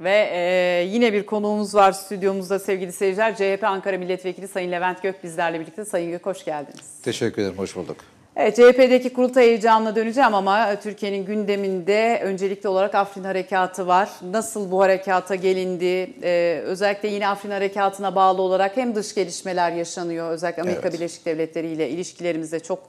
Ve e, yine bir konuğumuz var stüdyomuzda sevgili seyirciler. CHP Ankara Milletvekili Sayın Levent Gök bizlerle birlikte. Sayın Gök hoş geldiniz. Teşekkür ederim, hoş bulduk. Evet, CHP'deki kurultay heyecanına döneceğim ama e, Türkiye'nin gündeminde öncelikli olarak Afrin Harekatı var. Nasıl bu harekata gelindi? Ee, özellikle yine Afrin Harekatı'na bağlı olarak hem dış gelişmeler yaşanıyor. Özellikle Amerika evet. Birleşik Devletleri ile ilişkilerimizde çok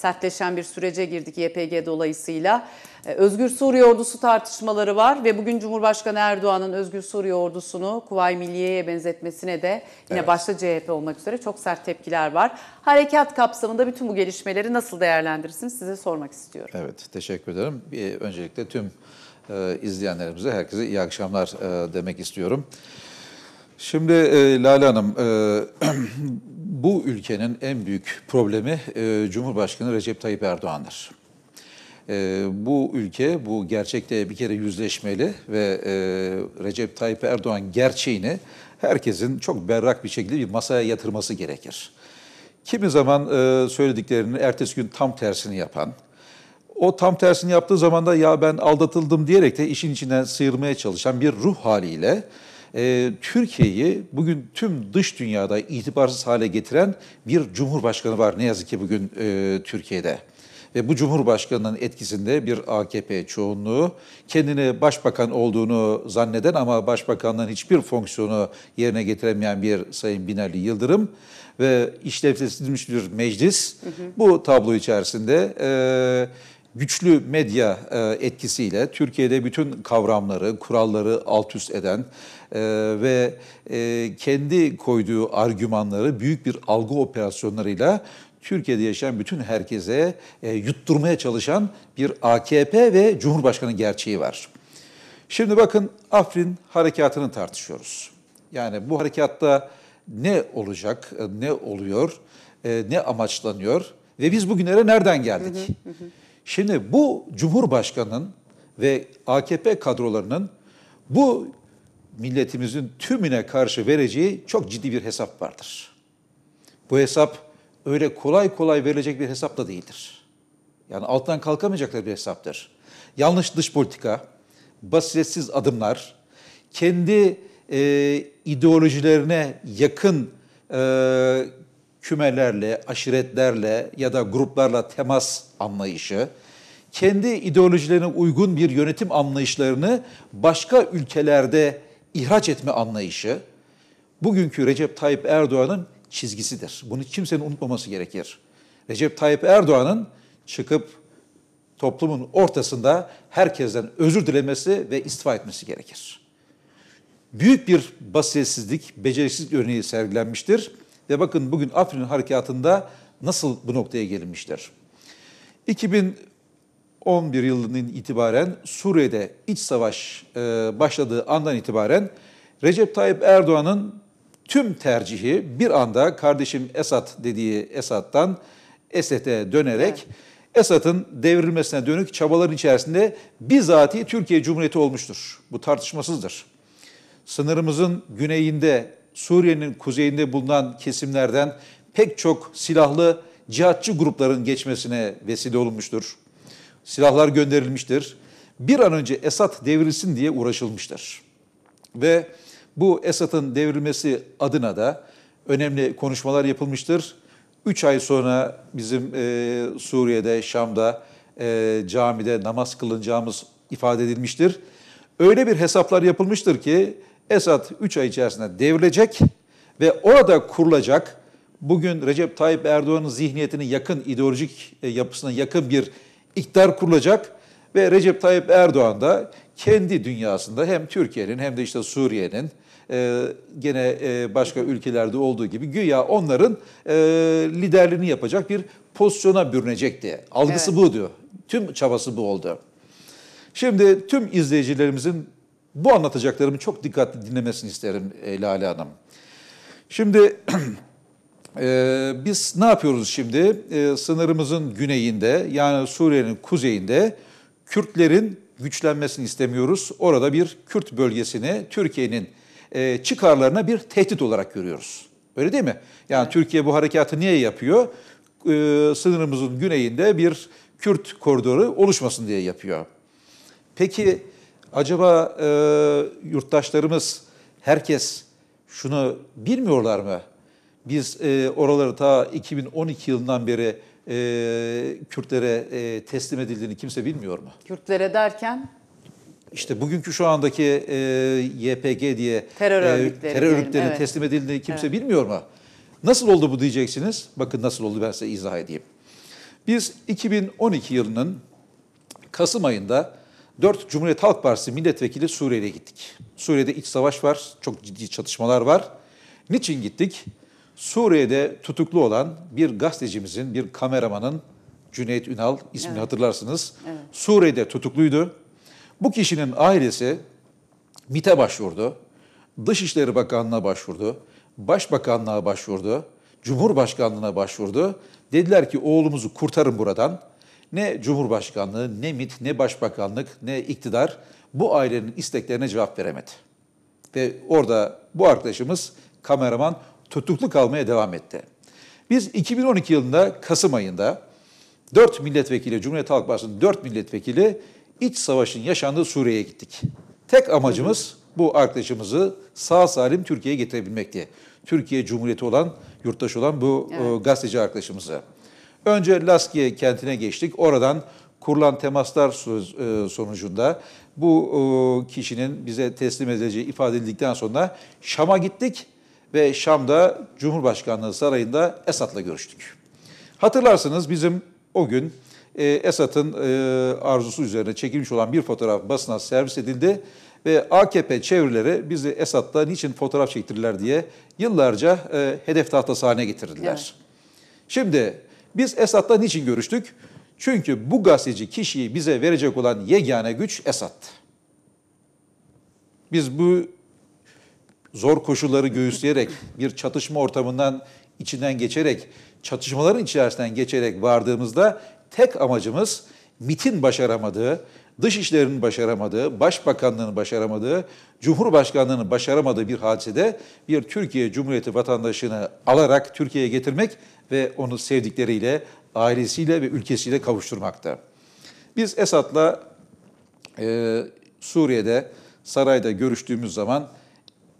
sertleşen bir sürece girdik YPG dolayısıyla. Ee, Özgür Suriye ordusu tartışmaları var ve bugün Cumhurbaşkanı Erdoğan'ın Özgür Suriye ordusunu Kuvayi Milliye'ye benzetmesine de yine evet. başta CHP olmak üzere çok sert tepkiler var. Harekat kapsamında bütün bu gelişmeleri nasıl değerlendirirsiniz size sormak istiyorum. Evet teşekkür ederim. Öncelikle tüm e, izleyenlerimize herkese iyi akşamlar e, demek istiyorum. Şimdi e, Lale Hanım, e, bu ülkenin en büyük problemi e, Cumhurbaşkanı Recep Tayyip Erdoğan'dır. E, bu ülke bu gerçekte bir kere yüzleşmeli ve e, Recep Tayyip Erdoğan gerçeğini herkesin çok berrak bir şekilde bir masaya yatırması gerekir. Kimi zaman e, söylediklerini ertesi gün tam tersini yapan, o tam tersini yaptığı zaman da ya ben aldatıldım diyerek de işin içinden sıyırmaya çalışan bir ruh haliyle e, Türkiye'yi bugün tüm dış dünyada itibarsız hale getiren bir cumhurbaşkanı var ne yazık ki bugün e, Türkiye'de. Ve bu Cumhurbaşkanı'nın etkisinde bir AKP çoğunluğu kendini başbakan olduğunu zanneden ama başbakanlığın hiçbir fonksiyonu yerine getiremeyen bir Sayın Binali Yıldırım ve işlevsizleştirilmiş bir meclis hı hı. bu tablo içerisinde e, güçlü medya e, etkisiyle Türkiye'de bütün kavramları, kuralları alt üst eden e, ve e, kendi koyduğu argümanları büyük bir algı operasyonlarıyla Türkiye'de yaşayan bütün herkese yutturmaya çalışan bir AKP ve Cumhurbaşkanı gerçeği var. Şimdi bakın Afrin harekatını tartışıyoruz. Yani bu harekatta ne olacak, ne oluyor, ne amaçlanıyor ve biz bugünlere nereden geldik? Hı hı hı. Şimdi bu Cumhurbaşkanı'nın ve AKP kadrolarının bu milletimizin tümüne karşı vereceği çok ciddi bir hesap vardır. Bu hesap öyle kolay kolay verilecek bir hesap da değildir. Yani alttan kalkamayacakları bir hesaptır. Yanlış dış politika, basiretsiz adımlar, kendi e, ideolojilerine yakın e, kümelerle, aşiretlerle ya da gruplarla temas anlayışı, kendi ideolojilerine uygun bir yönetim anlayışlarını başka ülkelerde ihraç etme anlayışı, bugünkü Recep Tayyip Erdoğan'ın çizgisidir. Bunu kimsenin unutmaması gerekir. Recep Tayyip Erdoğan'ın çıkıp toplumun ortasında herkesten özür dilemesi ve istifa etmesi gerekir. Büyük bir basiretsizlik, beceriksizlik örneği sergilenmiştir. Ve bakın bugün Afrin harekatında nasıl bu noktaya gelinmişler. 2011 yılının itibaren Suriye'de iç savaş e, başladığı andan itibaren Recep Tayyip Erdoğan'ın tüm tercihi bir anda kardeşim Esat dediği Esat'tan Esed'e dönerek Esat'ın devrilmesine dönük çabaların içerisinde bizatihi Türkiye Cumhuriyeti olmuştur. Bu tartışmasızdır. Sınırımızın güneyinde Suriye'nin kuzeyinde bulunan kesimlerden pek çok silahlı cihatçı grupların geçmesine vesile olunmuştur. Silahlar gönderilmiştir. Bir an önce Esad devrilsin diye uğraşılmıştır. Ve bu Esad'ın devrilmesi adına da önemli konuşmalar yapılmıştır. Üç ay sonra bizim e, Suriye'de, Şam'da e, camide namaz kılınacağımız ifade edilmiştir. Öyle bir hesaplar yapılmıştır ki Esad 3 ay içerisinde devrilecek ve orada kurulacak bugün Recep Tayyip Erdoğan'ın zihniyetinin yakın ideolojik e, yapısına yakın bir iktidar kurulacak ve Recep Tayyip Erdoğan da kendi dünyasında hem Türkiye'nin hem de işte Suriye'nin e, gene e, başka ülkelerde olduğu gibi güya onların e, liderliğini yapacak bir pozisyona bürünecek diye. Algısı evet. diyor. Tüm çabası bu oldu. Şimdi tüm izleyicilerimizin bu anlatacaklarımı çok dikkatli dinlemesini isterim e, Lale Hanım. Şimdi e, biz ne yapıyoruz şimdi? E, sınırımızın güneyinde yani Suriye'nin kuzeyinde Kürtlerin güçlenmesini istemiyoruz. Orada bir Kürt bölgesini Türkiye'nin e, çıkarlarına bir tehdit olarak görüyoruz. Öyle değil mi? Yani Türkiye bu harekatı niye yapıyor? E, sınırımızın güneyinde bir Kürt koridoru oluşmasın diye yapıyor. Peki Acaba e, yurttaşlarımız, herkes şunu bilmiyorlar mı? Biz e, oraları ta 2012 yılından beri e, Kürtlere e, teslim edildiğini kimse bilmiyor mu? Kürtlere derken? İşte bugünkü şu andaki e, YPG diye e, terör, örgütleri e, terör örgütlerinin evet. teslim edildiğini kimse evet. bilmiyor mu? Nasıl oldu bu diyeceksiniz. Bakın nasıl oldu ben size izah edeyim. Biz 2012 yılının Kasım ayında 4 Cumhuriyet Halk Partisi milletvekili Suriye'ye gittik. Suriye'de iç savaş var, çok ciddi çatışmalar var. Niçin gittik? Suriye'de tutuklu olan bir gazetecimizin, bir kameramanın Cüneyt Ünal ismini evet. hatırlarsınız. Evet. Suriye'de tutukluydu. Bu kişinin ailesi MIT'e başvurdu. Dışişleri Bakanlığı'na başvurdu. Başbakanlığa başvurdu. Cumhurbaşkanlığına başvurdu. Dediler ki oğlumuzu kurtarın buradan. Ne Cumhurbaşkanlığı, ne mit ne Başbakanlık, ne iktidar bu ailenin isteklerine cevap veremedi. Ve orada bu arkadaşımız kameraman tutuklu kalmaya devam etti. Biz 2012 yılında Kasım ayında 4 milletvekili, Cumhuriyet Halk Partisi'nin 4 milletvekili iç savaşın yaşandığı Suriye'ye gittik. Tek amacımız bu arkadaşımızı sağ salim Türkiye'ye getirebilmekti. Türkiye Cumhuriyeti olan, yurttaş olan bu evet. E, gazeteci arkadaşımızı. Önce Laskiye kentine geçtik. Oradan kurulan temaslar e, sonucunda bu e, kişinin bize teslim edileceği ifade edildikten sonra Şam'a gittik ve Şam'da Cumhurbaşkanlığı Sarayı'nda Esat'la görüştük. Hatırlarsınız bizim o gün e, Esat'ın arzusu üzerine çekilmiş olan bir fotoğraf basına servis edildi ve AKP çevreleri bizi Esad'la niçin fotoğraf çektirdiler diye yıllarca hedef tahtası haline getirdiler. Evet. Şimdi biz Esad'la niçin görüştük? Çünkü bu gazeteci kişiyi bize verecek olan yegane güç Esad'tı. Biz bu zor koşulları göğüsleyerek, bir çatışma ortamından içinden geçerek, çatışmaların içerisinden geçerek vardığımızda tek amacımız MIT'in başaramadığı, Dışişleri'nin başaramadığı, Başbakanlığı'nın başaramadığı, Cumhurbaşkanlığı'nın başaramadığı bir hadisede bir Türkiye Cumhuriyeti vatandaşını alarak Türkiye'ye getirmek ve onu sevdikleriyle, ailesiyle ve ülkesiyle kavuşturmakta. Biz Esad'la e, Suriye'de, sarayda görüştüğümüz zaman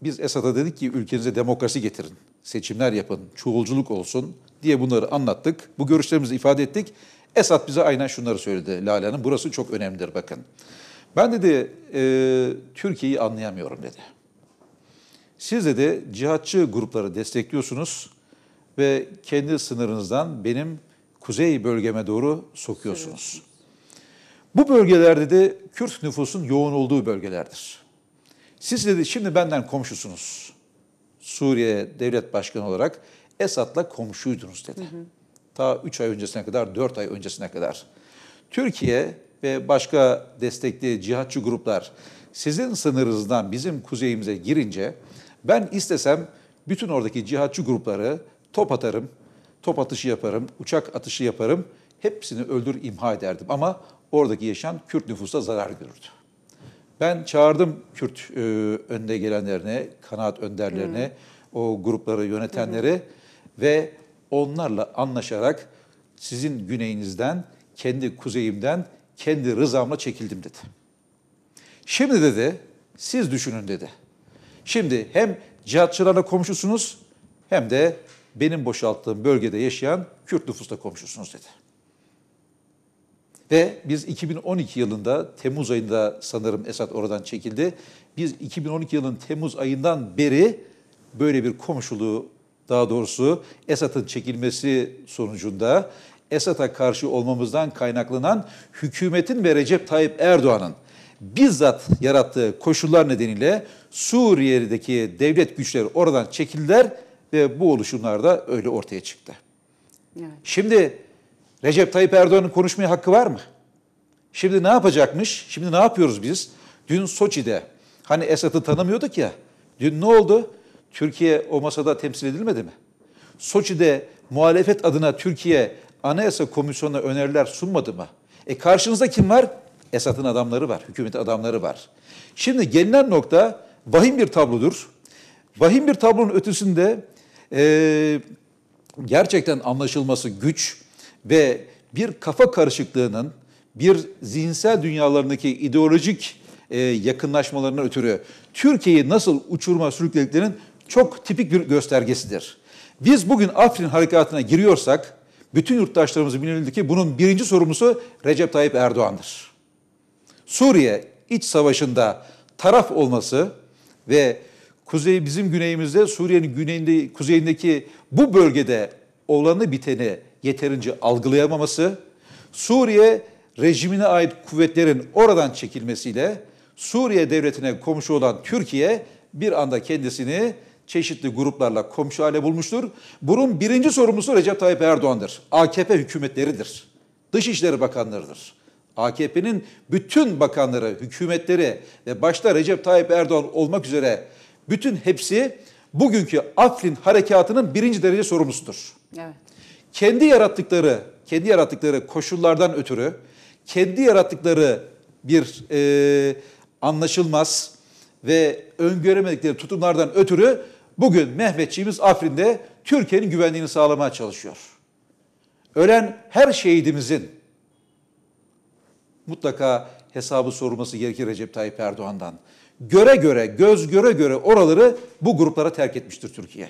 biz Esad'a dedik ki ülkenize demokrasi getirin, seçimler yapın, çoğulculuk olsun diye bunları anlattık. Bu görüşlerimizi ifade ettik Esat bize aynen şunları söyledi Lale'nin Burası çok önemlidir bakın. Ben dedi e, Türkiye'yi anlayamıyorum dedi. Siz dedi cihatçı grupları destekliyorsunuz ve kendi sınırınızdan benim kuzey bölgeme doğru sokuyorsunuz. Bu bölgeler dedi Kürt nüfusun yoğun olduğu bölgelerdir. Siz dedi şimdi benden komşusunuz. Suriye devlet başkanı olarak Esat'la komşuydunuz dedi. Hı hı. Daha 3 ay öncesine kadar, 4 ay öncesine kadar. Türkiye ve başka destekli cihatçı gruplar sizin sınırınızdan bizim kuzeyimize girince ben istesem bütün oradaki cihatçı grupları top atarım, top atışı yaparım, uçak atışı yaparım. Hepsini öldür imha ederdim ama oradaki yaşayan Kürt nüfusa zarar görürdü. Ben çağırdım Kürt e, önde gelenlerine, kanaat önderlerine, hmm. o grupları yönetenleri hmm. ve onlarla anlaşarak sizin güneyinizden, kendi kuzeyimden, kendi rızamla çekildim dedi. Şimdi dedi, siz düşünün dedi. Şimdi hem cihatçılarla komşusunuz hem de benim boşalttığım bölgede yaşayan Kürt nüfusla komşusunuz dedi. Ve biz 2012 yılında Temmuz ayında sanırım Esat oradan çekildi. Biz 2012 yılın Temmuz ayından beri böyle bir komşuluğu daha doğrusu Esad'ın çekilmesi sonucunda Esad'a karşı olmamızdan kaynaklanan hükümetin ve Recep Tayyip Erdoğan'ın bizzat yarattığı koşullar nedeniyle Suriye'deki devlet güçleri oradan çekildiler ve bu oluşumlar da öyle ortaya çıktı. Evet. Şimdi Recep Tayyip Erdoğan'ın konuşmaya hakkı var mı? Şimdi ne yapacakmış? Şimdi ne yapıyoruz biz? Dün Soçi'de hani Esad'ı tanımıyorduk ya. Dün ne oldu? Türkiye o masada temsil edilmedi mi? Soçi'de muhalefet adına Türkiye Anayasa Komisyonu'na öneriler sunmadı mı? E karşınızda kim var? Esad'ın adamları var, hükümet adamları var. Şimdi gelinen nokta vahim bir tablodur. Vahim bir tablonun ötesinde e, gerçekten anlaşılması güç ve bir kafa karışıklığının, bir zihinsel dünyalarındaki ideolojik e, yakınlaşmalarına ötürü Türkiye'yi nasıl uçuruma sürüklediklerinin çok tipik bir göstergesidir. Biz bugün Afrin harekatına giriyorsak, bütün yurttaşlarımız bilmelidir ki bunun birinci sorumlusu Recep Tayyip Erdoğan'dır. Suriye iç savaşında taraf olması ve kuzey bizim güneyimizde Suriye'nin güneyinde kuzeyindeki bu bölgede olanı biteni yeterince algılayamaması, Suriye rejimine ait kuvvetlerin oradan çekilmesiyle Suriye devletine komşu olan Türkiye bir anda kendisini çeşitli gruplarla komşu hale bulmuştur. Bunun birinci sorumlusu Recep Tayyip Erdoğan'dır. AKP hükümetleridir. Dışişleri Bakanları'dır. AKP'nin bütün bakanları, hükümetleri ve başta Recep Tayyip Erdoğan olmak üzere bütün hepsi bugünkü Afrin harekatının birinci derece sorumlusudur. Evet. Kendi yarattıkları, kendi yarattıkları koşullardan ötürü, kendi yarattıkları bir e, anlaşılmaz ve öngöremedikleri tutumlardan ötürü Bugün Mehmetçiğimiz Afrin'de Türkiye'nin güvenliğini sağlamaya çalışıyor. Ölen her şehidimizin mutlaka hesabı sorulması gerekir Recep Tayyip Erdoğan'dan. Göre göre, göz göre göre oraları bu gruplara terk etmiştir Türkiye.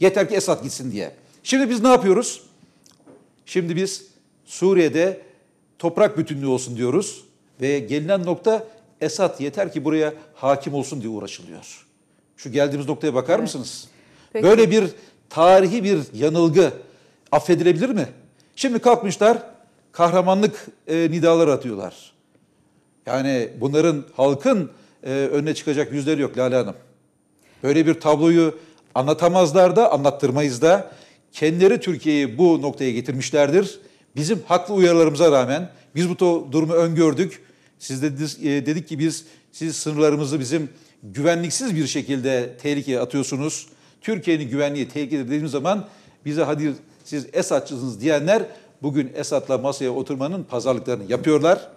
Yeter ki Esad gitsin diye. Şimdi biz ne yapıyoruz? Şimdi biz Suriye'de toprak bütünlüğü olsun diyoruz ve gelinen nokta Esad yeter ki buraya hakim olsun diye uğraşılıyor. Şu geldiğimiz noktaya bakar evet. mısınız? Peki. Böyle bir tarihi bir yanılgı affedilebilir mi? Şimdi kalkmışlar kahramanlık e, nidaları atıyorlar. Yani bunların halkın e, önüne çıkacak yüzleri yok Lale Hanım. Böyle bir tabloyu anlatamazlar da anlattırmayız da kendileri Türkiye'yi bu noktaya getirmişlerdir. Bizim haklı uyarılarımıza rağmen biz bu durumu öngördük. Siz dediniz, e, dedik ki biz siz sınırlarımızı bizim güvenliksiz bir şekilde tehlikeye atıyorsunuz. Türkiye'nin güvenliği tehlikeli dediğimiz zaman bize hadi siz esatçısınız diyenler bugün esatla masaya oturmanın pazarlıklarını yapıyorlar.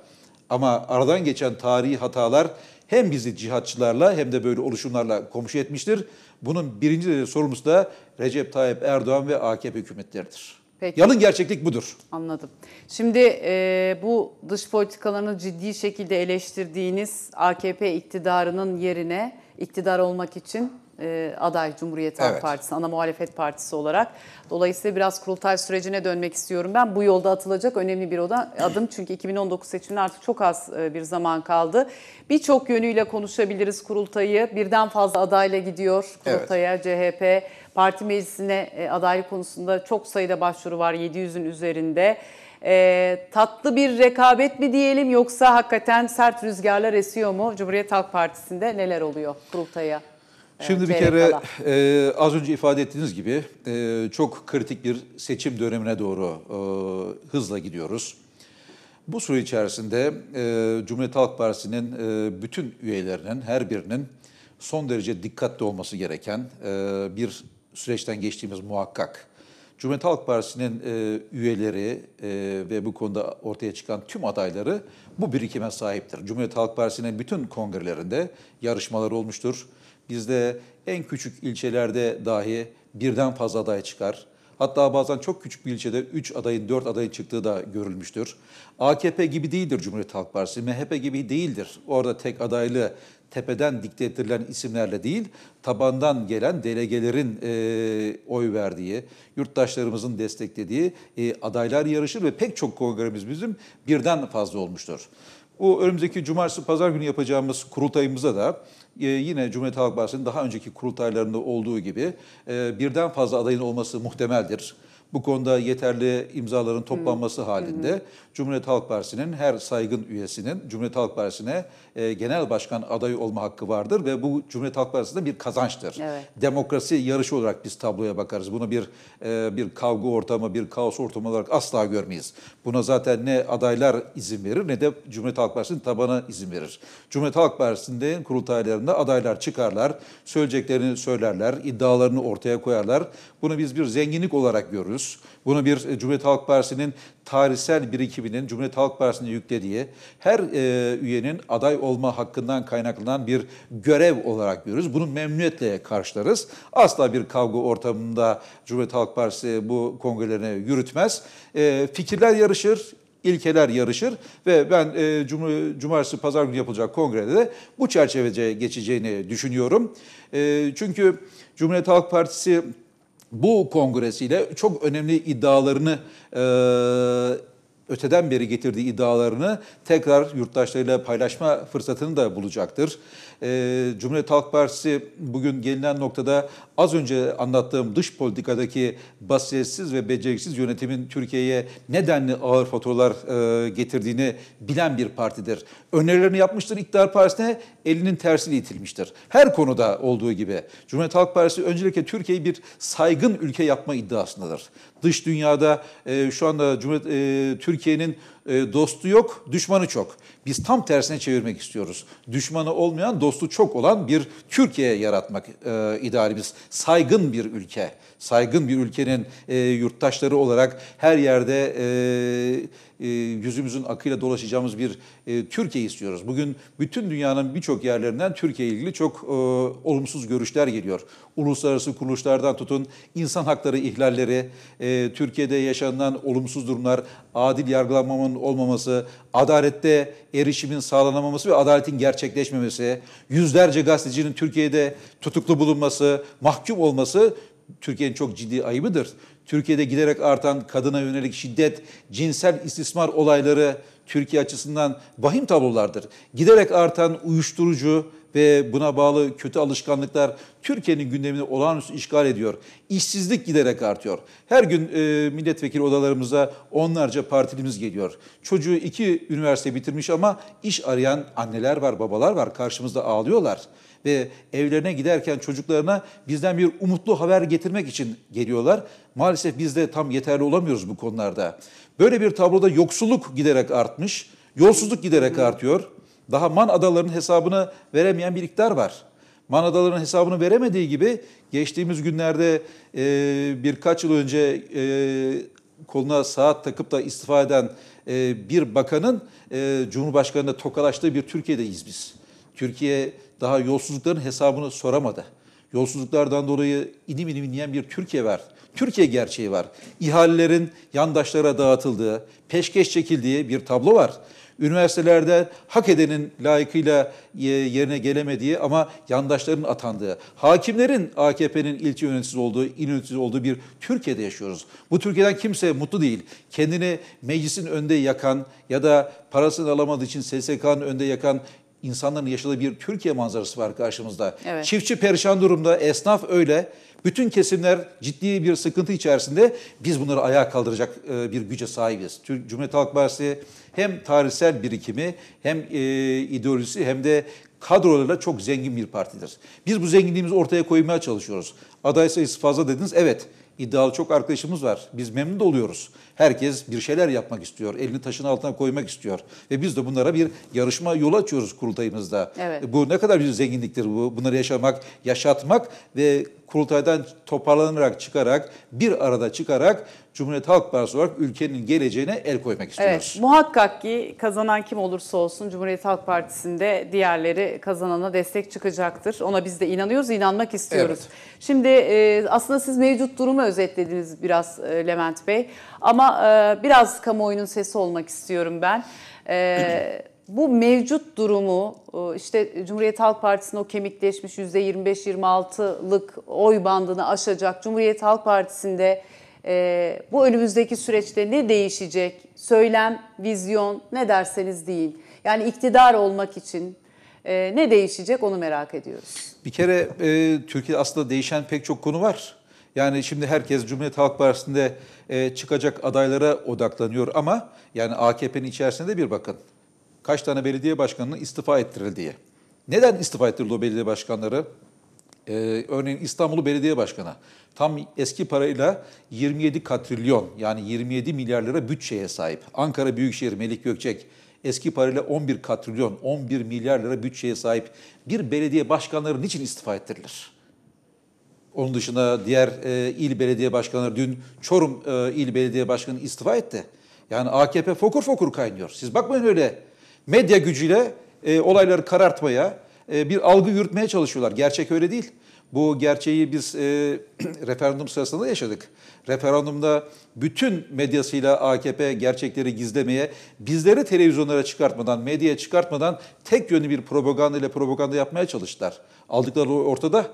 Ama aradan geçen tarihi hatalar hem bizi cihatçılarla hem de böyle oluşumlarla komşu etmiştir. Bunun birinci derece sorumlusu da Recep Tayyip Erdoğan ve AKP hükümetleridir. Peki. Yalın gerçeklik budur. Anladım. Şimdi e, bu dış politikalarını ciddi şekilde eleştirdiğiniz AKP iktidarının yerine iktidar olmak için e, aday Cumhuriyet Halk evet. Partisi, ana muhalefet partisi olarak. Dolayısıyla biraz kurultay sürecine dönmek istiyorum ben. Bu yolda atılacak önemli bir oda, adım çünkü 2019 seçimine artık çok az e, bir zaman kaldı. Birçok yönüyle konuşabiliriz kurultayı. Birden fazla adayla gidiyor kurultaya evet. CHP, Parti meclisine e, adaylık konusunda çok sayıda başvuru var 700'ün üzerinde. E, tatlı bir rekabet mi diyelim yoksa hakikaten sert rüzgarlar esiyor mu? Cumhuriyet Halk Partisi'nde neler oluyor kurultaya? E, Şimdi bir kere e, az önce ifade ettiğiniz gibi e, çok kritik bir seçim dönemine doğru e, hızla gidiyoruz. Bu süre içerisinde e, Cumhuriyet Halk Partisi'nin e, bütün üyelerinin her birinin son derece dikkatli olması gereken e, bir süreçten geçtiğimiz muhakkak. Cumhuriyet Halk Partisi'nin e, üyeleri e, ve bu konuda ortaya çıkan tüm adayları bu birikime sahiptir. Cumhuriyet Halk Partisi'nin bütün kongrelerinde yarışmalar olmuştur. Bizde en küçük ilçelerde dahi birden fazla aday çıkar. Hatta bazen çok küçük bir ilçede 3 adayın, 4 adayın çıktığı da görülmüştür. AKP gibi değildir Cumhuriyet Halk Partisi, MHP gibi değildir. Orada tek adaylı tepeden dikte ettirilen isimlerle değil, tabandan gelen delegelerin e, oy verdiği, yurttaşlarımızın desteklediği e, adaylar yarışır ve pek çok kongremiz bizim birden fazla olmuştur. Bu önümüzdeki cumartesi pazar günü yapacağımız kurultayımıza da ee, yine Cumhuriyet Halk Partisi'nin daha önceki kurultaylarında olduğu gibi e, birden fazla adayın olması muhtemeldir. Bu konuda yeterli imzaların toplanması hmm. halinde hmm. Cumhuriyet Halk Partisi'nin her saygın üyesinin Cumhuriyet Halk Partisi'ne e, genel başkan adayı olma hakkı vardır ve bu Cumhuriyet Halk Partisi'nde bir kazançtır. Evet. Demokrasi yarışı olarak biz tabloya bakarız. Bunu bir e, bir kavga ortamı, bir kaos ortamı olarak asla görmeyiz. Buna zaten ne adaylar izin verir ne de Cumhuriyet Halk Partisi'nin tabanı izin verir. Cumhuriyet Halk Partisi'nde kurultaylarında adaylar çıkarlar, söyleyeceklerini söylerler, iddialarını ortaya koyarlar. Bunu biz bir zenginlik olarak görürüz görüyoruz. Bunu bir e, Cumhuriyet Halk Partisi'nin tarihsel birikiminin Cumhuriyet Halk Partisi'ne yüklediği her e, üyenin aday olma hakkından kaynaklanan bir görev olarak görüyoruz. Bunu memnuniyetle karşılarız. Asla bir kavga ortamında Cumhuriyet Halk Partisi bu kongrelerini yürütmez. E, fikirler yarışır, ilkeler yarışır ve ben e, Cum cumartesi pazar günü yapılacak kongrede de bu çerçevece geçeceğini düşünüyorum. E, çünkü Cumhuriyet Halk Partisi bu kongresiyle çok önemli iddialarını e, öteden beri getirdiği iddialarını tekrar yurttaşlarıyla paylaşma fırsatını da bulacaktır e, Cumhuriyet Halk Partisi bugün gelinen noktada az önce anlattığım dış politikadaki basiretsiz ve beceriksiz yönetimin Türkiye'ye nedenli ağır faturalar e, getirdiğini bilen bir partidir. Önerilerini yapmıştır iktidar partisine elinin tersiyle itilmiştir. Her konuda olduğu gibi Cumhuriyet Halk Partisi öncelikle Türkiye'yi bir saygın ülke yapma iddiasındadır. Dış dünyada e, şu anda Cumhuriyet e, Türkiye'nin e, dostu yok, düşmanı çok. Biz tam tersine çevirmek istiyoruz. Düşmanı olmayan, dostu çok olan bir Türkiye yaratmak e, idealimiz. Saygın bir ülke, saygın bir ülkenin e, yurttaşları olarak her yerde e, e, yüzümüzün akıyla dolaşacağımız bir e, Türkiye istiyoruz. Bugün bütün dünyanın birçok yerlerinden Türkiye ilgili çok e, olumsuz görüşler geliyor uluslararası kuruluşlardan tutun, insan hakları ihlalleri, e, Türkiye'de yaşanan olumsuz durumlar, adil yargılanmanın olmaması, adalette erişimin sağlanamaması ve adaletin gerçekleşmemesi, yüzlerce gazetecinin Türkiye'de tutuklu bulunması, mahkum olması Türkiye'nin çok ciddi ayıbıdır. Türkiye'de giderek artan kadına yönelik şiddet, cinsel istismar olayları Türkiye açısından vahim tablolardır. Giderek artan uyuşturucu, ve buna bağlı kötü alışkanlıklar Türkiye'nin gündemini olağanüstü işgal ediyor. İşsizlik giderek artıyor. Her gün e, milletvekili odalarımıza onlarca partilimiz geliyor. Çocuğu iki üniversite bitirmiş ama iş arayan anneler var, babalar var. Karşımızda ağlıyorlar ve evlerine giderken çocuklarına bizden bir umutlu haber getirmek için geliyorlar. Maalesef biz de tam yeterli olamıyoruz bu konularda. Böyle bir tabloda yoksulluk giderek artmış, yolsuzluk giderek artıyor. Daha Man Adaları'nın hesabını veremeyen bir iktidar var. Man Adaları'nın hesabını veremediği gibi geçtiğimiz günlerde e, birkaç yıl önce e, koluna saat takıp da istifa eden e, bir bakanın e, Cumhurbaşkanı'na tokalaştığı bir Türkiye'deyiz biz. Türkiye daha yolsuzlukların hesabını soramadı. Yolsuzluklardan dolayı inim inim inleyen bir Türkiye var. Türkiye gerçeği var. İhalelerin yandaşlara dağıtıldığı, peşkeş çekildiği bir tablo var. Üniversitelerde hak edenin layıkıyla yerine gelemediği ama yandaşların atandığı, hakimlerin AKP'nin ilçe yöneticisi olduğu, il yöneticisi olduğu bir Türkiye'de yaşıyoruz. Bu Türkiye'den kimse mutlu değil. Kendini meclisin önde yakan ya da parasını alamadığı için SSK'nın önde yakan insanların yaşadığı bir Türkiye manzarası var karşımızda. Evet. Çiftçi perişan durumda, esnaf öyle. Bütün kesimler ciddi bir sıkıntı içerisinde biz bunları ayağa kaldıracak e, bir güce sahibiz. Cumhuriyet Halk Partisi hem tarihsel birikimi hem e, ideolojisi hem de kadrolarıyla çok zengin bir partidir. Biz bu zenginliğimizi ortaya koymaya çalışıyoruz. Aday sayısı fazla dediniz. Evet, iddialı çok arkadaşımız var. Biz memnun da oluyoruz. Herkes bir şeyler yapmak istiyor. Elini taşın altına koymak istiyor. Ve biz de bunlara bir yarışma yol açıyoruz kurultayımızda. Evet. Bu ne kadar bir zenginliktir bu. Bunları yaşamak, yaşatmak ve kurultaydan toparlanarak çıkarak, bir arada çıkarak Cumhuriyet Halk Partisi olarak ülkenin geleceğine el koymak istiyoruz. Evet, muhakkak ki kazanan kim olursa olsun Cumhuriyet Halk Partisi'nde diğerleri kazanana destek çıkacaktır. Ona biz de inanıyoruz, inanmak istiyoruz. Evet. Şimdi e, aslında siz mevcut durumu özetlediniz biraz e, Levent Bey. Ama e, biraz kamuoyunun sesi olmak istiyorum ben. E, bu mevcut durumu e, işte Cumhuriyet Halk Partisi'nin o kemikleşmiş %25-26'lık oy bandını aşacak Cumhuriyet Halk Partisi'nde e, bu önümüzdeki süreçte ne değişecek? Söylem, vizyon ne derseniz deyin. Yani iktidar olmak için e, ne değişecek onu merak ediyoruz. Bir kere e, Türkiye'de aslında değişen pek çok konu var. Yani şimdi herkes Cumhuriyet Halk Partisi'nde e, çıkacak adaylara odaklanıyor ama yani AKP'nin içerisinde bir bakın. Kaç tane belediye başkanının istifa ettirildiği. Neden istifa ettirildi o belediye başkanları? Ee, örneğin İstanbul'u belediye başkanı tam eski parayla 27 katrilyon yani 27 milyar lira bütçeye sahip. Ankara Büyükşehir Melik Gökçek eski parayla 11 katrilyon 11 milyar lira bütçeye sahip bir belediye başkanları niçin istifa ettirilir? Onun dışında diğer e, il belediye başkanları dün Çorum e, il belediye başkanı istifa etti. Yani AKP fokur fokur kaynıyor. Siz bakmayın öyle medya gücüyle e, olayları karartmaya, e, bir algı yürütmeye çalışıyorlar. Gerçek öyle değil. Bu gerçeği biz e, referandum sırasında yaşadık. Referandumda bütün medyasıyla AKP gerçekleri gizlemeye, bizleri televizyonlara çıkartmadan, medyaya çıkartmadan tek yönlü bir propaganda ile propaganda yapmaya çalıştılar. Aldıkları ortada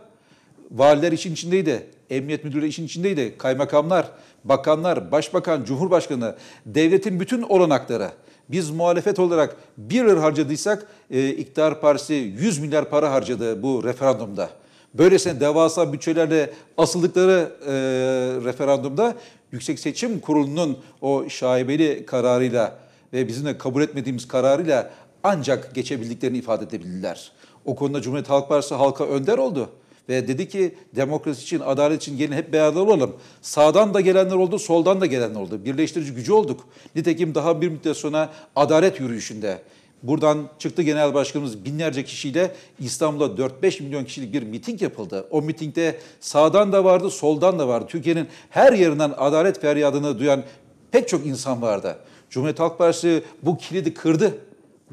valiler işin içindeydi, emniyet müdürleri işin içindeydi, kaymakamlar, bakanlar, başbakan, cumhurbaşkanı, devletin bütün olanakları. Biz muhalefet olarak 1 lira harcadıysak e, iktidar partisi 100 milyar para harcadı bu referandumda. Böylesine devasa bütçelerle asıldıkları e, referandumda Yüksek Seçim Kurulu'nun o şaibeli kararıyla ve bizim de kabul etmediğimiz kararıyla ancak geçebildiklerini ifade edebildiler. O konuda Cumhuriyet Halk Partisi halka önder oldu. Ve dedi ki demokrasi için, adalet için gelin hep beraber olalım. Sağdan da gelenler oldu, soldan da gelenler oldu. Birleştirici gücü olduk. Nitekim daha bir müddet sonra adalet yürüyüşünde Buradan çıktı genel başkanımız binlerce kişiyle İstanbul'da 4-5 milyon kişilik bir miting yapıldı. O mitingde sağdan da vardı, soldan da vardı. Türkiye'nin her yerinden adalet feryadını duyan pek çok insan vardı. Cumhuriyet Halk Partisi bu kilidi kırdı.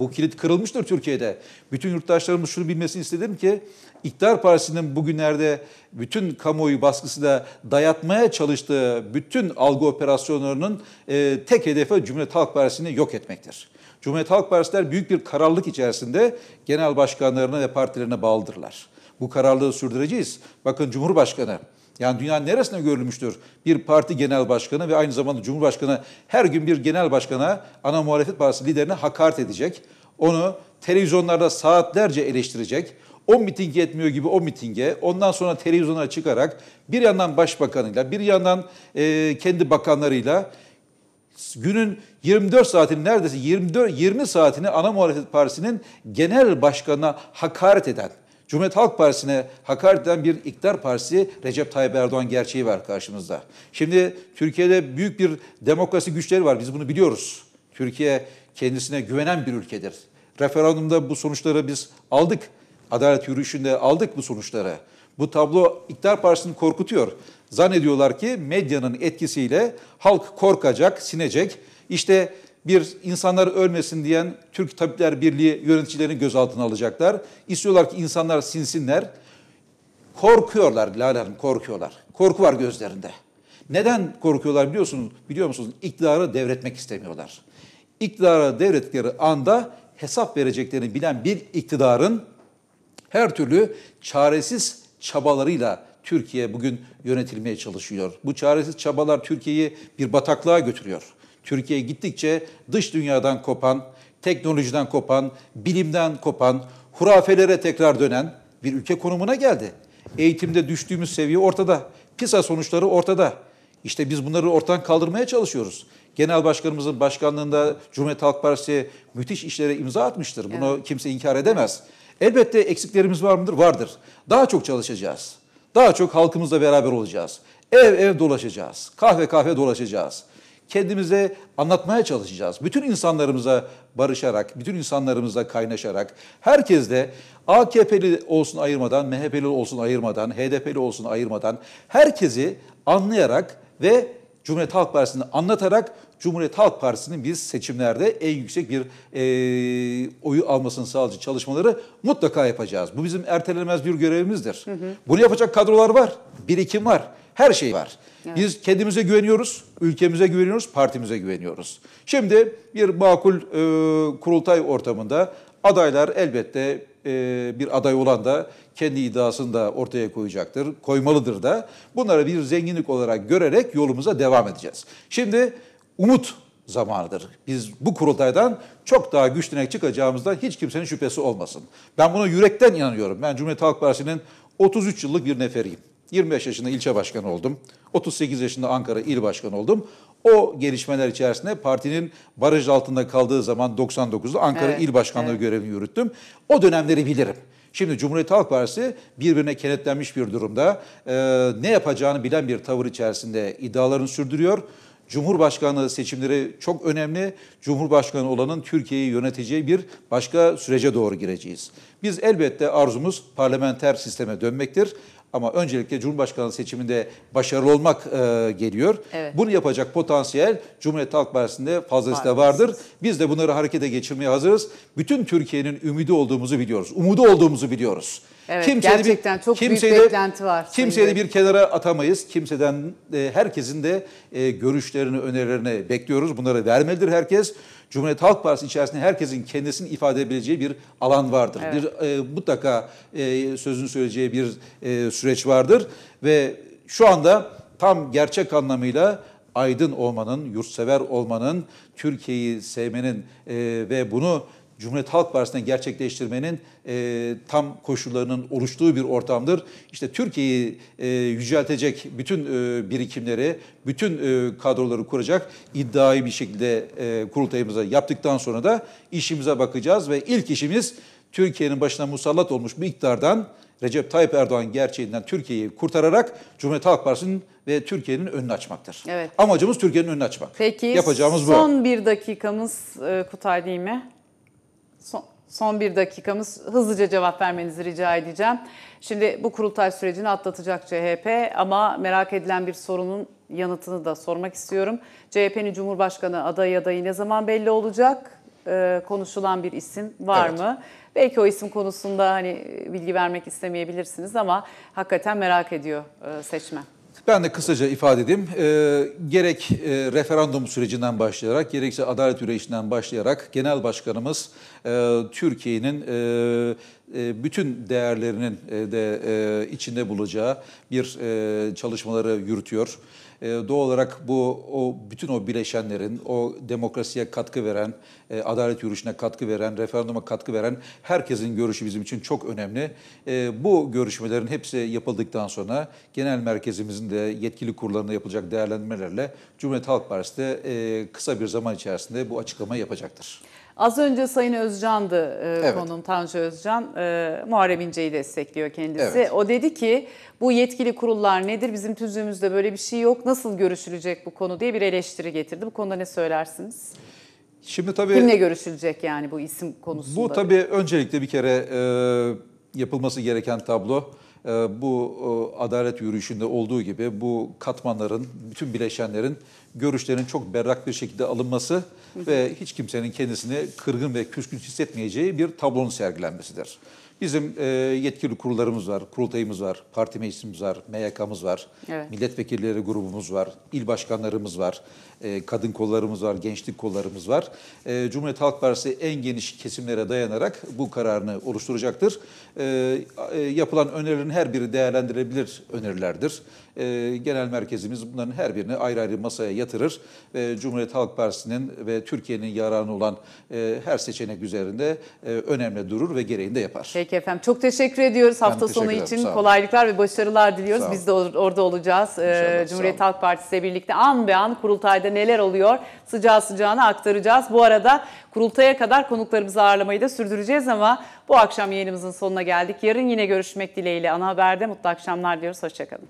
Bu kilit kırılmıştır Türkiye'de. Bütün yurttaşlarımız şunu bilmesini istedim ki İktidar Partisi'nin bugünlerde bütün kamuoyu baskısıyla dayatmaya çalıştığı bütün algı operasyonlarının e, tek hedefi Cumhuriyet Halk Partisi'ni yok etmektir. Cumhuriyet Halk Partisiler büyük bir kararlılık içerisinde genel başkanlarına ve partilerine bağlıdırlar. Bu kararlılığı sürdüreceğiz. Bakın Cumhurbaşkanı yani dünyanın neresine görülmüştür bir parti genel başkanı ve aynı zamanda cumhurbaşkanı her gün bir genel başkana, ana muhalefet partisi liderine hakaret edecek. Onu televizyonlarda saatlerce eleştirecek. O miting yetmiyor gibi o mitinge, ondan sonra televizyona çıkarak bir yandan başbakanıyla, bir yandan e, kendi bakanlarıyla günün 24 saatini neredeyse 24 20 saatini ana muhalefet partisinin genel başkanına hakaret eden Cumhuriyet Halk Partisi'ne hakaret eden bir iktidar partisi Recep Tayyip Erdoğan gerçeği var karşımızda. Şimdi Türkiye'de büyük bir demokrasi güçleri var. Biz bunu biliyoruz. Türkiye kendisine güvenen bir ülkedir. Referandumda bu sonuçları biz aldık. Adalet yürüyüşünde aldık bu sonuçları. Bu tablo iktidar partisini korkutuyor. Zannediyorlar ki medyanın etkisiyle halk korkacak, sinecek. İşte bir insanlar ölmesin diyen Türk Tabipler Birliği yöneticilerini gözaltına alacaklar. İstiyorlar ki insanlar sinsinler. Korkuyorlar Lale Hanım korkuyorlar. Korku var gözlerinde. Neden korkuyorlar biliyorsunuz? Biliyor musunuz? İktidarı devretmek istemiyorlar. İktidarı devrettikleri anda hesap vereceklerini bilen bir iktidarın her türlü çaresiz çabalarıyla Türkiye bugün yönetilmeye çalışıyor. Bu çaresiz çabalar Türkiye'yi bir bataklığa götürüyor. Türkiye gittikçe dış dünyadan kopan, teknolojiden kopan, bilimden kopan, hurafelere tekrar dönen bir ülke konumuna geldi. Eğitimde düştüğümüz seviye ortada. PISA sonuçları ortada. İşte biz bunları ortadan kaldırmaya çalışıyoruz. Genel Başkanımızın başkanlığında Cumhuriyet Halk Partisi müthiş işlere imza atmıştır. Bunu evet. kimse inkar edemez. Elbette eksiklerimiz var mıdır? Vardır. Daha çok çalışacağız. Daha çok halkımızla beraber olacağız. Ev ev dolaşacağız. Kahve kahve dolaşacağız kendimize anlatmaya çalışacağız. Bütün insanlarımıza barışarak, bütün insanlarımızla kaynaşarak, herkes de AKP'li olsun ayırmadan, MHP'li olsun ayırmadan, HDP'li olsun ayırmadan herkesi anlayarak ve Cumhuriyet Halk Partisi'ni anlatarak Cumhuriyet Halk Partisi'nin biz seçimlerde en yüksek bir e, oyu almasını sağlayıcı çalışmaları mutlaka yapacağız. Bu bizim ertelenemez bir görevimizdir. Hı hı. Bunu yapacak kadrolar var, birikim var. Her şey var. Evet. Biz kendimize güveniyoruz, ülkemize güveniyoruz, partimize güveniyoruz. Şimdi bir makul e, kurultay ortamında adaylar elbette e, bir aday olan da kendi iddiasını da ortaya koyacaktır, koymalıdır da. Bunları bir zenginlik olarak görerek yolumuza devam edeceğiz. Şimdi umut zamanıdır. Biz bu kurultaydan çok daha güçlenerek çıkacağımızdan hiç kimsenin şüphesi olmasın. Ben buna yürekten inanıyorum. Ben Cumhuriyet Halk Partisi'nin 33 yıllık bir neferiyim. 25 yaşında ilçe başkanı oldum. 38 yaşında Ankara il başkanı oldum. O gelişmeler içerisinde partinin baraj altında kaldığı zaman 99'da Ankara evet, il başkanlığı evet. görevini yürüttüm. O dönemleri bilirim. Şimdi Cumhuriyet Halk Partisi birbirine kenetlenmiş bir durumda. Ee, ne yapacağını bilen bir tavır içerisinde iddialarını sürdürüyor. Cumhurbaşkanlığı seçimleri çok önemli. Cumhurbaşkanı olanın Türkiye'yi yöneteceği bir başka sürece doğru gireceğiz. Biz elbette arzumuz parlamenter sisteme dönmektir. Ama öncelikle Cumhurbaşkanı seçiminde başarılı olmak e, geliyor. Evet. Bunu yapacak potansiyel Cumhuriyet Halk Partisi'nde fazlasıyla vardır. Biz de bunları harekete geçirmeye hazırız. Bütün Türkiye'nin ümidi olduğumuzu biliyoruz. Umudu olduğumuzu biliyoruz. Evet, kimseyi gerçekten bir, çok kimseyi büyük beklenti var. Kimseyi de bir kenara atamayız. Kimseden e, herkesin de e, görüşlerini, önerilerini bekliyoruz. Bunları vermelidir herkes. Cumhuriyet Halk Partisi içerisinde herkesin kendisini ifade edebileceği bir alan vardır. Evet. Bir e, mutlaka e, sözünü söyleyeceği bir e, süreç vardır ve şu anda tam gerçek anlamıyla aydın olmanın, yurtsever olmanın, Türkiye'yi sevmenin e, ve bunu Cumhuriyet Halk Partisi'ne gerçekleştirmenin e, tam koşullarının oluştuğu bir ortamdır. İşte Türkiye'yi e, yüceltecek bütün e, birikimleri, bütün e, kadroları kuracak iddiayı bir şekilde e, kurultayımıza yaptıktan sonra da işimize bakacağız ve ilk işimiz Türkiye'nin başına musallat olmuş bir iktidardan Recep Tayyip Erdoğan gerçeğinden Türkiye'yi kurtararak Cumhuriyet Halk Partisi'nin ve Türkiye'nin önünü açmaktır. Evet. Amacımız Türkiye'nin önünü açmak. Peki Yapacağımız son bu. bir dakikamız e, Kutay değil mi? son, son bir dakikamız hızlıca cevap vermenizi rica edeceğim. Şimdi bu kurultay sürecini atlatacak CHP ama merak edilen bir sorunun yanıtını da sormak istiyorum. CHP'nin Cumhurbaşkanı adayı adayı ne zaman belli olacak? Ee, konuşulan bir isim var evet. mı? Belki o isim konusunda hani e, bilgi vermek istemeyebilirsiniz ama hakikaten merak ediyor e, seçmen. Ben de kısaca ifade edeyim. E, gerek e, referandum sürecinden başlayarak, gerekse adalet yürüyüşünden başlayarak Genel Başkanımız ee, Türkiye'nin e, e, bütün değerlerinin e, de içinde bulacağı bir çalışmaları yürütüyor. Doğal olarak bu o bütün o bileşenlerin, o demokrasiye katkı veren, adalet yürüyüşüne katkı veren, referanduma katkı veren herkesin görüşü bizim için çok önemli. Bu görüşmelerin hepsi yapıldıktan sonra genel merkezimizin de yetkili kurlarında yapılacak değerlendirmelerle Cumhuriyet Halk Partisi de kısa bir zaman içerisinde bu açıklamayı yapacaktır. Az önce Sayın Özcan'dı e, evet. konum Tanju Özcan. E, Muharrem İnce'yi destekliyor kendisi. Evet. O dedi ki bu yetkili kurullar nedir? Bizim tüzüğümüzde böyle bir şey yok. Nasıl görüşülecek bu konu diye bir eleştiri getirdi. Bu konuda ne söylersiniz? Şimdi tabii kimle görüşülecek yani bu isim konusunda? Bu tabii öncelikle bir kere e, yapılması gereken tablo e, bu e, adalet yürüyüşünde olduğu gibi bu katmanların bütün bileşenlerin görüşlerin çok berrak bir şekilde alınması ve hiç kimsenin kendisini kırgın ve küskün hissetmeyeceği bir tablonun sergilenmesidir. Bizim e, yetkili kurullarımız var, kurultayımız var, parti meclisimiz var, MYK'mız var, evet. milletvekilleri grubumuz var, il başkanlarımız var, e, kadın kollarımız var, gençlik kollarımız var. E, Cumhuriyet Halk Partisi en geniş kesimlere dayanarak bu kararını oluşturacaktır. E, e, yapılan önerilerin her biri değerlendirilebilir önerilerdir e, genel merkezimiz bunların her birini ayrı ayrı masaya yatırır ve Cumhuriyet Halk Partisi'nin ve Türkiye'nin yararına olan e, her seçenek üzerinde e, önemli durur ve gereğini de yapar. Peki efendim çok teşekkür ediyoruz. Ben Hafta teşekkür sonu ederim. için kolaylıklar ve başarılar diliyoruz. Biz de orada olacağız. Ee, İnşallah, Cumhuriyet Halk Partisi ile birlikte an be an kurultayda neler oluyor sıcağı sıcağına aktaracağız. Bu arada kurultaya kadar konuklarımızı ağırlamayı da sürdüreceğiz ama bu akşam yayınımızın sonuna geldik. Yarın yine görüşmek dileğiyle. Ana Haber'de mutlu akşamlar diyoruz. Hoşçakalın.